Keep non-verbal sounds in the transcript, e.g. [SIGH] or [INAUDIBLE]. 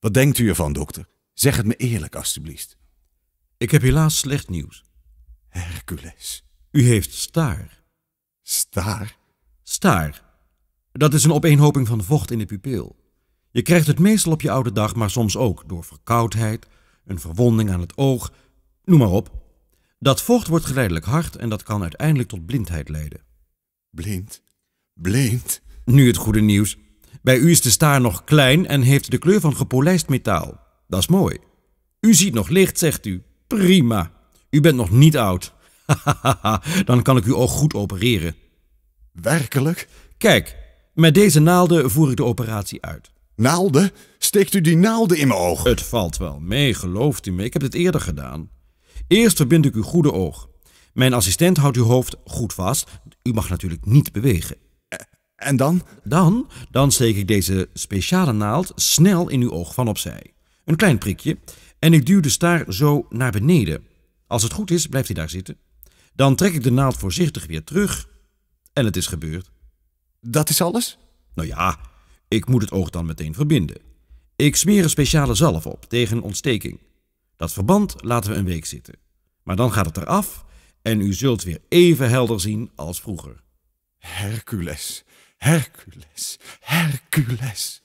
Wat denkt u ervan, dokter? Zeg het me eerlijk, alstublieft. Ik heb helaas slecht nieuws. Hercules. U heeft staar. Staar? Staar. Dat is een opeenhoping van vocht in de pupil. Je krijgt het meestal op je oude dag, maar soms ook door verkoudheid, een verwonding aan het oog, noem maar op. Dat vocht wordt geleidelijk hard en dat kan uiteindelijk tot blindheid leiden. Blind? Blind? Nu het goede nieuws. Bij u is de staar nog klein en heeft de kleur van gepolijst metaal. Dat is mooi. U ziet nog licht, zegt u. Prima. U bent nog niet oud. [LAUGHS] dan kan ik u oog goed opereren. Werkelijk? Kijk, met deze naalden voer ik de operatie uit. Naalden? Steekt u die naalden in mijn oog? Het valt wel mee, gelooft u me. Ik heb het eerder gedaan. Eerst verbind ik uw goede oog. Mijn assistent houdt uw hoofd goed vast. U mag natuurlijk niet bewegen. En dan? Dan, dan steek ik deze speciale naald snel in uw oog van opzij. Een klein prikje en ik duw de staar zo naar beneden. Als het goed is, blijft hij daar zitten. Dan trek ik de naald voorzichtig weer terug en het is gebeurd. Dat is alles? Nou ja, ik moet het oog dan meteen verbinden. Ik smeer een speciale zalf op tegen ontsteking. Dat verband laten we een week zitten. Maar dan gaat het eraf en u zult weer even helder zien als vroeger. Hercules. Hercules, Hercules.